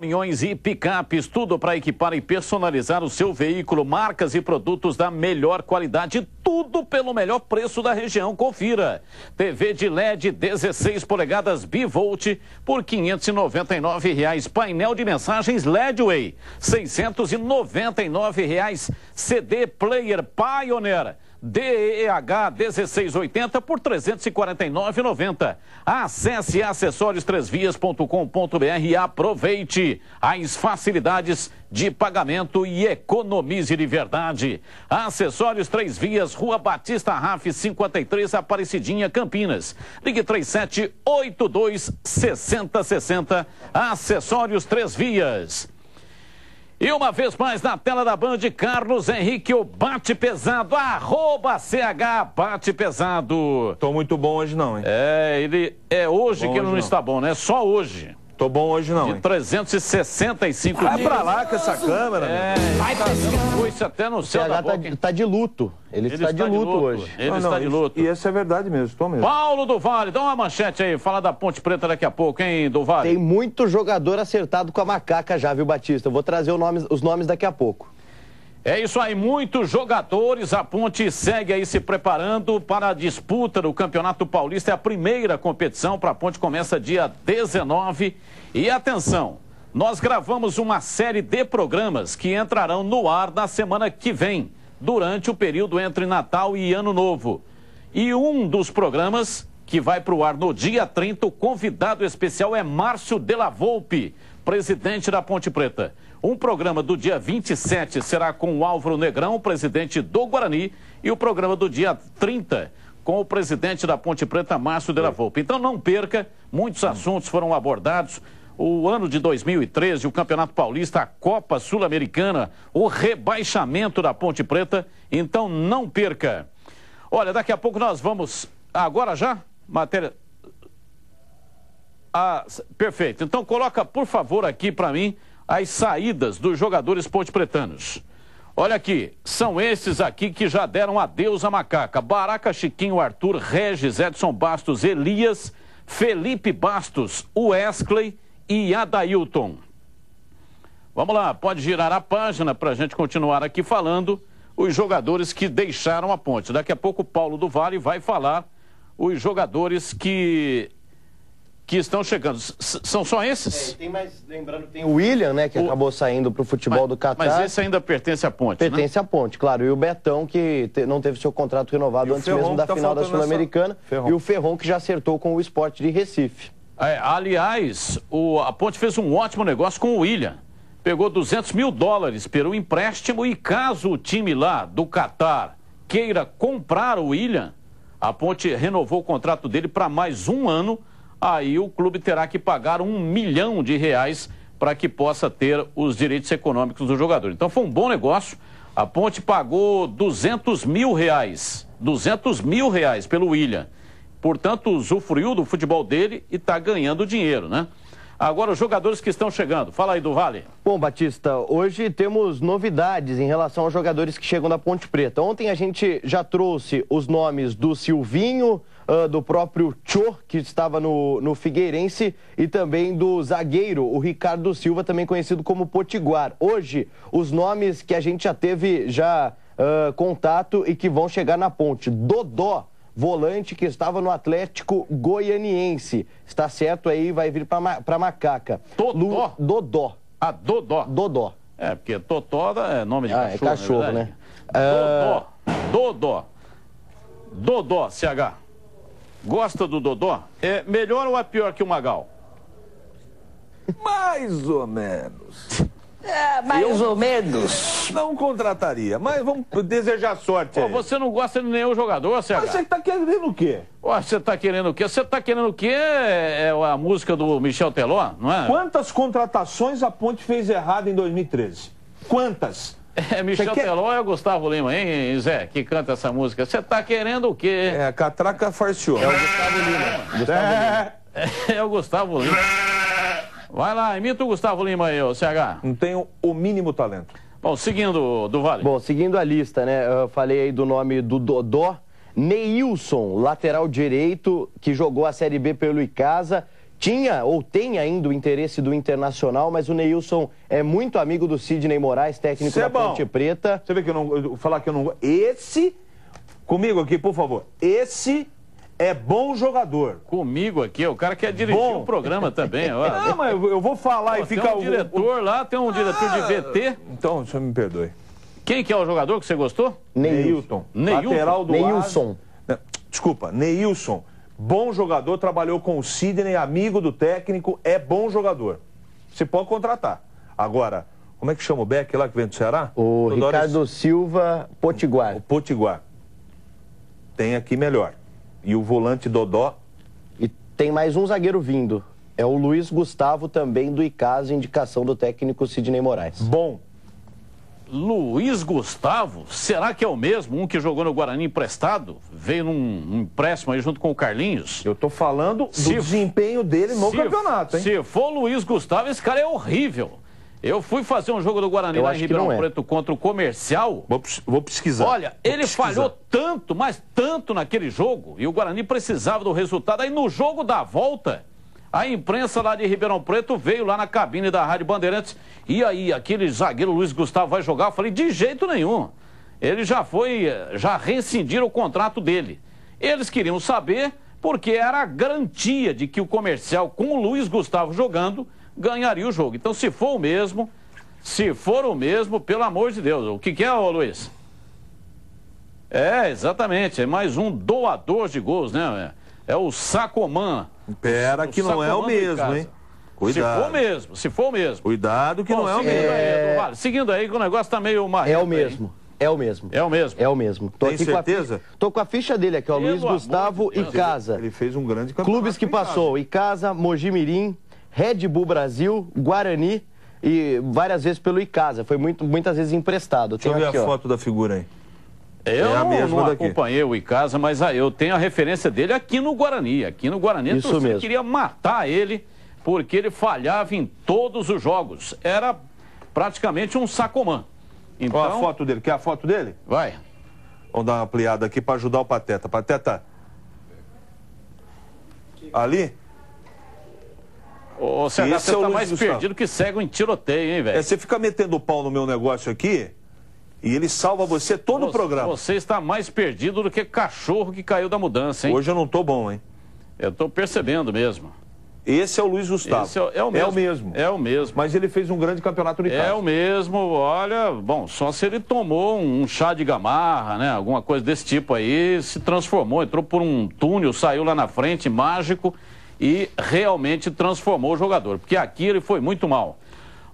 Caminhões e picapes, tudo para equipar e personalizar o seu veículo, marcas e produtos da melhor qualidade, tudo pelo melhor preço da região. Confira. TV de LED 16 polegadas bivolt por R$ 599, reais. painel de mensagens LEDway R$ 699, reais. CD player Pioneer DEH 1680 por 349,90. Acesse acessórios3vias.com.br e aproveite as facilidades de pagamento e economize de verdade. Acessórios 3 Vias, Rua Batista Raf 53, Aparecidinha, Campinas. Ligue 3782 6060. Acessórios 3 Vias. E uma vez mais na tela da Band, Carlos Henrique, o Bate Pesado, arroba CH Bate Pesado. Tô muito bom hoje não, hein? É, ele é hoje que ele não, não, está bom, né? Só hoje. Tô bom hoje não, De 365 365 Vai pra lá com essa câmera, é, Vai tá isso até no céu da tá, boca, tá, tá, de luto. Ele, ele está, está, de, luto, luto hoje. Ele ah, não, está não, de luto. E essa é verdade mesmo, tô mesmo. Paulo do Vale, dá uma manchete aí, fala da Ponte Preta daqui a pouco, hein, do Vale? Tem muito jogador acertado com a macaca já, viu, Batista? Eu vou trazer nome, os nomes daqui a pouco. É isso aí, muitos jogadores. A Ponte segue aí se preparando para a disputa do Campeonato Paulista. É a primeira competição para a Ponte, começa dia 19. E atenção, nós gravamos uma série de programas que entrarão no ar na semana que vem, durante o período entre Natal e Ano Novo. E um dos programas que vai para o ar no dia 30, o convidado especial é Márcio Della Volpe, presidente da Ponte Preta. Um programa do dia 27 será com o Álvaro Negrão, presidente do Guarani, e o programa do dia 30 com o presidente da Ponte Preta, Márcio de la é. Volpe. Então não perca, muitos assuntos foram abordados. O ano de 2013, o Campeonato Paulista, a Copa Sul-Americana, o rebaixamento da Ponte Preta. Então não perca. Olha, daqui a pouco nós vamos. Agora já? Matéria. Ah, perfeito. Então coloca, por favor, aqui para mim as saídas dos jogadores ponte-pretanos. Olha aqui, são esses aqui que já deram adeus à macaca. Baraca, Chiquinho, Arthur, Regis, Edson Bastos, Elias, Felipe Bastos, Wesley e Adailton. Vamos lá, pode girar a página para a gente continuar aqui falando os jogadores que deixaram a ponte. Daqui a pouco o Paulo do Vale vai falar os jogadores que que estão chegando. S são só esses? É, tem mais, lembrando que tem o William, né, que o... acabou saindo para o futebol mas, do Catar. Mas esse ainda pertence à ponte, né? Pertence né? à ponte, claro. E o Betão, que te, não teve seu contrato renovado antes mesmo da tá final da Sul-Americana. Nessa... E o Ferron, que já acertou com o esporte de Recife. É, aliás, o, a ponte fez um ótimo negócio com o William. Pegou 200 mil dólares pelo empréstimo e caso o time lá do Catar queira comprar o William, a ponte renovou o contrato dele para mais um ano aí o clube terá que pagar um milhão de reais para que possa ter os direitos econômicos do jogador. Então foi um bom negócio. A Ponte pagou 200 mil reais, 200 mil reais pelo William. Portanto, usufruiu do futebol dele e está ganhando dinheiro, né? Agora, os jogadores que estão chegando. Fala aí do Vale. Bom, Batista, hoje temos novidades em relação aos jogadores que chegam da Ponte Preta. Ontem a gente já trouxe os nomes do Silvinho, uh, do próprio Cho, que estava no, no Figueirense, e também do zagueiro, o Ricardo Silva, também conhecido como Potiguar. Hoje, os nomes que a gente já teve já uh, contato e que vão chegar na ponte. Dodó, volante que estava no Atlético Goianiense. Está certo aí, vai vir para Macaca. Dodó? Lu, Dodó. Ah, Dodó. Dodó. É, porque Totó é nome de ah, cachorro. É cachorro, né? Dodó. Ah. Dodó. Dodó, CH. Gosta do Dodô? É melhor ou é pior que o Magal? Mais ou menos. É, mais eu, ou menos. Não contrataria, mas vamos desejar sorte. Pô, aí. você não gosta de nenhum jogador, certo Mas você tá querendo o quê? Ué, você tá querendo o quê? Você tá querendo o quê? É, é a música do Michel Teló, não é? Quantas contratações a Ponte fez errada em 2013? Quantas? É Michel quer... Teló é o Gustavo Lima, hein, Zé, que canta essa música. Você tá querendo o quê? É, Catraca Farciou. É o Gustavo Lima. Gustavo é... Lima. É, é o Gustavo Lima. Vai lá, imita o Gustavo Lima aí, CH. Não tenho o mínimo talento. Bom, seguindo do Vale. Bom, seguindo a lista, né? Eu falei aí do nome do Dodó. Neilson, lateral direito, que jogou a Série B pelo Icasa tinha ou tem ainda o interesse do Internacional, mas o Neilson é muito amigo do Sidney Moraes, técnico Cê da é Ponte Preta. Você vê que eu não... Eu falar que eu não... Esse... Comigo aqui, por favor. Esse é bom jogador. Comigo aqui, o cara quer dirigir bom. o programa também. Ó. Não, mas eu vou falar Pô, e ficar... Tem um o... diretor lá, tem um ah, diretor de VT. Então, você me perdoe. Quem que é o jogador que você gostou? Neilton. Neilton. Lateral do Neilson. Desculpa, Neilson Bom jogador, trabalhou com o Sidney, amigo do técnico, é bom jogador. Se pode contratar. Agora, como é que chama o Beck lá que vem do Ceará? O Ricardo Silva Potiguar. O Potiguar. Tem aqui melhor. E o volante Dodó. E tem mais um zagueiro vindo. É o Luiz Gustavo também do Icasa, indicação do técnico Sidney Moraes. Bom, Luiz Gustavo, será que é o mesmo? Um que jogou no Guarani emprestado, veio num empréstimo aí junto com o Carlinhos. Eu tô falando do se, desempenho dele no campeonato, hein? Se for Luiz Gustavo, esse cara é horrível. Eu fui fazer um jogo do Guarani Eu lá em Ribeirão é. Preto contra o Comercial. Vou, vou pesquisar. Olha, vou ele pesquisar. falhou tanto, mas tanto naquele jogo, e o Guarani precisava do resultado. Aí no jogo da volta, a imprensa lá de Ribeirão Preto veio lá na cabine da Rádio Bandeirantes. E aí, aquele zagueiro Luiz Gustavo vai jogar? Eu falei, de jeito nenhum. Ele já foi, eh, já rescindiram o contrato dele. Eles queriam saber porque era a garantia de que o comercial com o Luiz Gustavo jogando ganharia o jogo. Então, se for o mesmo, se for o mesmo, pelo amor de Deus. O que, que é, ô Luiz? É, exatamente. É mais um doador de gols, né? É? É o Sacoman. Pera, que não é o mesmo, hein? Cuidado. Se for mesmo, se for mesmo. Cuidado que Bom, não é o mesmo. É... Aí, Seguindo aí, que o negócio tá meio marreta. É o mesmo. Aí. É o mesmo. É o mesmo. É o mesmo. Tô Tem certeza? Com a... Tô com a ficha dele aqui, ó. Meu Luiz Gustavo e Casa. Ele fez um grande campeonato. Clubes que passou: Icasa, Mojimirim, Red Bull Brasil, Guarani e várias vezes pelo Icasa. Foi muito, muitas vezes emprestado. Deixa eu ver aqui, a ó. foto da figura aí. Eu é não daqui. acompanhei o Icasa, mas ah, eu tenho a referência dele aqui no Guarani. Aqui no Guarani, Isso mesmo. queria matar ele, porque ele falhava em todos os jogos. Era praticamente um sacomã. Então... Olha a foto dele. Quer a foto dele? Vai. Vamos dar uma ampliada aqui para ajudar o Pateta. Pateta. Ali? Ô, é você é tá mais Gustavo. perdido que cego em tiroteio, hein, velho? É, você fica metendo o pau no meu negócio aqui e ele salva você todo você, o programa. Você está mais perdido do que cachorro que caiu da mudança, hein? Hoje eu não estou bom, hein? Eu estou percebendo mesmo. Esse é o Luiz Gustavo. É, é, é, o mesmo, é, o mesmo, é o mesmo. Mas ele fez um grande campeonato de casa. É o mesmo, olha, bom, só se ele tomou um chá de gamarra, né? Alguma coisa desse tipo aí, se transformou, entrou por um túnel, saiu lá na frente, mágico, e realmente transformou o jogador. Porque aqui ele foi muito mal.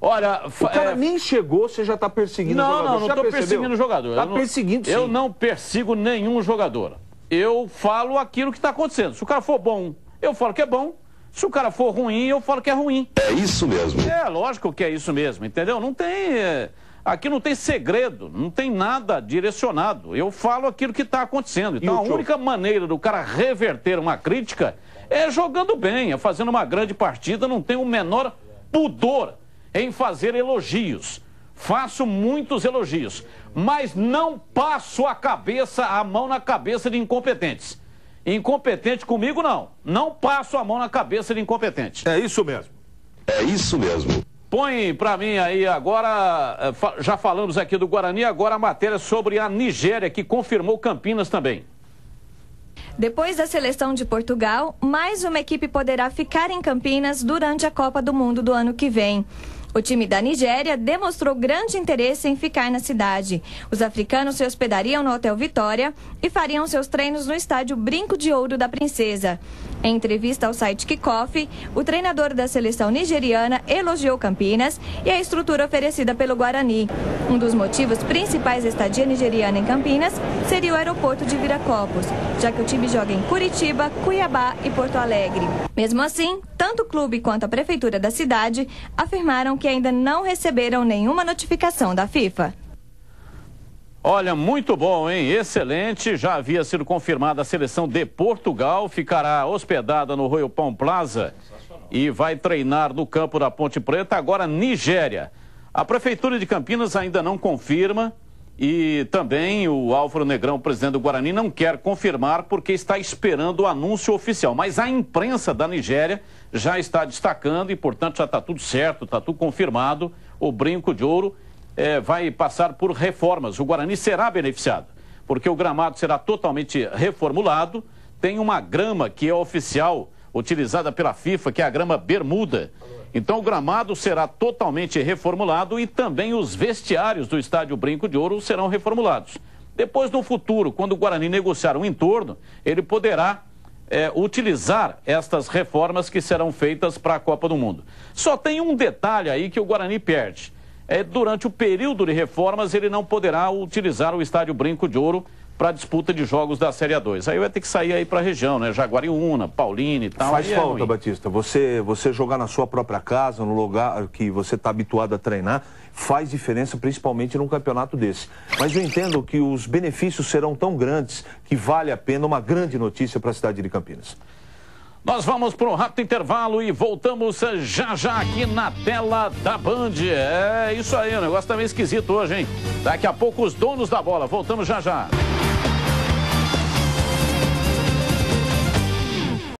Olha, o cara é... nem chegou, você já está perseguindo não, o jogador. Não, não, não estou perseguindo o jogador. Está perseguindo, sim. Eu não persigo nenhum jogador. Eu falo aquilo que está acontecendo. Se o cara for bom, eu falo que é bom. Se o cara for ruim, eu falo que é ruim. É isso mesmo. É, lógico que é isso mesmo, entendeu? Não tem... É, aqui não tem segredo, não tem nada direcionado. Eu falo aquilo que está acontecendo. Então, a única maneira do cara reverter uma crítica é jogando bem, é fazendo uma grande partida, não tem o menor pudor em fazer elogios. Faço muitos elogios, mas não passo a cabeça, a mão na cabeça de incompetentes. Incompetente comigo, não. Não passo a mão na cabeça de incompetente. É isso mesmo. É isso mesmo. Põe para mim aí agora, eh, já falamos aqui do Guarani, agora a matéria sobre a Nigéria, que confirmou Campinas também. Depois da seleção de Portugal, mais uma equipe poderá ficar em Campinas durante a Copa do Mundo do ano que vem. O time da Nigéria demonstrou grande interesse em ficar na cidade. Os africanos se hospedariam no Hotel Vitória e fariam seus treinos no estádio Brinco de Ouro da Princesa. Em entrevista ao site Kickoff, o treinador da seleção nigeriana elogiou Campinas e a estrutura oferecida pelo Guarani. Um dos motivos principais da estadia nigeriana em Campinas seria o aeroporto de Viracopos, já que o time joga em Curitiba, Cuiabá e Porto Alegre. Mesmo assim, tanto o clube quanto a prefeitura da cidade afirmaram que que ainda não receberam nenhuma notificação da FIFA. Olha, muito bom, hein? Excelente. Já havia sido confirmada a seleção de Portugal, ficará hospedada no Royal Palm Plaza e vai treinar no campo da Ponte Preta, agora Nigéria. A Prefeitura de Campinas ainda não confirma e também o Álvaro Negrão, presidente do Guarani, não quer confirmar porque está esperando o anúncio oficial. Mas a imprensa da Nigéria já está destacando e, portanto, já está tudo certo, está tudo confirmado. O brinco de ouro é, vai passar por reformas. O Guarani será beneficiado, porque o gramado será totalmente reformulado. Tem uma grama que é oficial utilizada pela FIFA, que é a grama bermuda. Então o gramado será totalmente reformulado e também os vestiários do estádio Brinco de Ouro serão reformulados. Depois, no futuro, quando o Guarani negociar um entorno, ele poderá é, utilizar estas reformas que serão feitas para a Copa do Mundo. Só tem um detalhe aí que o Guarani perde. É, durante o período de reformas, ele não poderá utilizar o Estádio Brinco de Ouro para a disputa de jogos da Série A2. Aí vai ter que sair aí para a região, né? Jaguariúna, Pauline e tal. Faz é falta, é Batista. Você, você jogar na sua própria casa, no lugar que você está habituado a treinar, faz diferença, principalmente num campeonato desse. Mas eu entendo que os benefícios serão tão grandes que vale a pena uma grande notícia para a cidade de Campinas. Nós vamos para um rápido intervalo e voltamos já já aqui na tela da Band. É isso aí, o negócio tá meio esquisito hoje, hein? Daqui a pouco os donos da bola. Voltamos já já.